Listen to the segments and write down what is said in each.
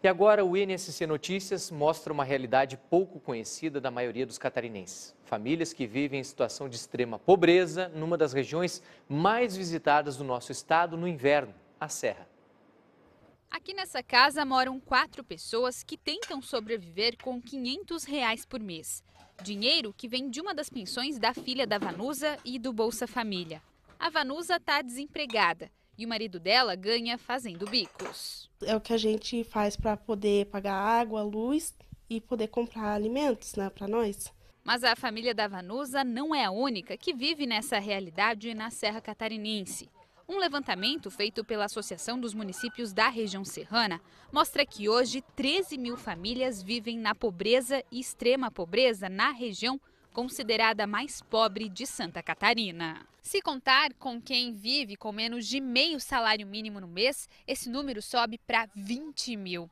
E agora o INSC Notícias mostra uma realidade pouco conhecida da maioria dos catarinenses. Famílias que vivem em situação de extrema pobreza numa das regiões mais visitadas do nosso estado no inverno, a Serra. Aqui nessa casa moram quatro pessoas que tentam sobreviver com 500 reais por mês. Dinheiro que vem de uma das pensões da filha da Vanusa e do Bolsa Família. A Vanusa está desempregada e o marido dela ganha fazendo bicos. É o que a gente faz para poder pagar água, luz e poder comprar alimentos né, para nós. Mas a família da Vanusa não é a única que vive nessa realidade na Serra Catarinense. Um levantamento feito pela Associação dos Municípios da Região Serrana mostra que hoje 13 mil famílias vivem na pobreza e extrema pobreza na região considerada a mais pobre de Santa Catarina. Se contar com quem vive com menos de meio salário mínimo no mês, esse número sobe para 20 mil.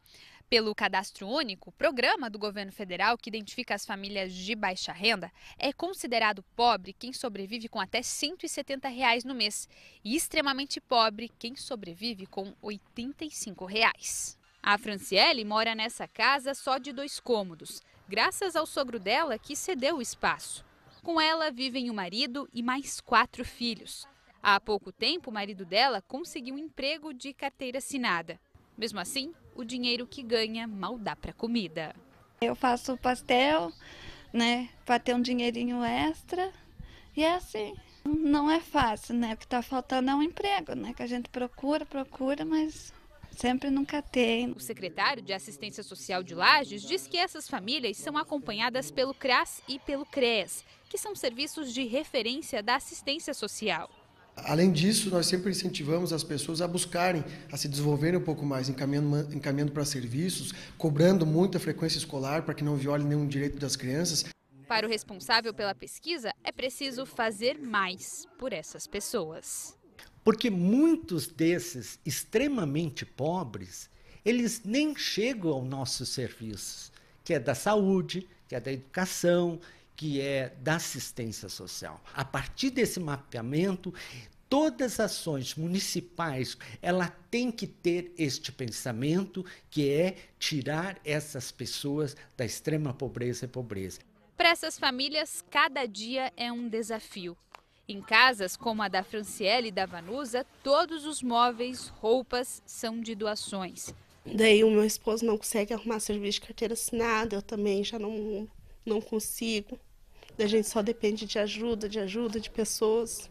Pelo Cadastro Único, programa do governo federal que identifica as famílias de baixa renda, é considerado pobre quem sobrevive com até R$ 170 reais no mês e extremamente pobre quem sobrevive com R$ 85. Reais. A Franciele mora nessa casa só de dois cômodos graças ao sogro dela que cedeu o espaço. Com ela vivem o marido e mais quatro filhos. Há pouco tempo, o marido dela conseguiu um emprego de carteira assinada. Mesmo assim, o dinheiro que ganha mal dá para comida. Eu faço pastel, né, para ter um dinheirinho extra. E é assim, não é fácil, né? O que está faltando é um emprego, né? Que a gente procura, procura, mas sempre nunca tem. O secretário de Assistência Social de Lages diz que essas famílias são acompanhadas pelo CRAS e pelo CRES, que são serviços de referência da assistência social. Além disso, nós sempre incentivamos as pessoas a buscarem, a se desenvolverem um pouco mais, encaminhando, encaminhando para serviços, cobrando muita frequência escolar para que não viole nenhum direito das crianças. Para o responsável pela pesquisa, é preciso fazer mais por essas pessoas. Porque muitos desses extremamente pobres, eles nem chegam aos nossos serviços, que é da saúde, que é da educação, que é da assistência social. A partir desse mapeamento, todas as ações municipais, ela tem que ter este pensamento que é tirar essas pessoas da extrema pobreza e pobreza. Para essas famílias, cada dia é um desafio. Em casas como a da Franciele e da Vanusa, todos os móveis, roupas são de doações. Daí o meu esposo não consegue arrumar serviço de carteira assinada, eu também já não, não consigo. A gente só depende de ajuda, de ajuda de pessoas.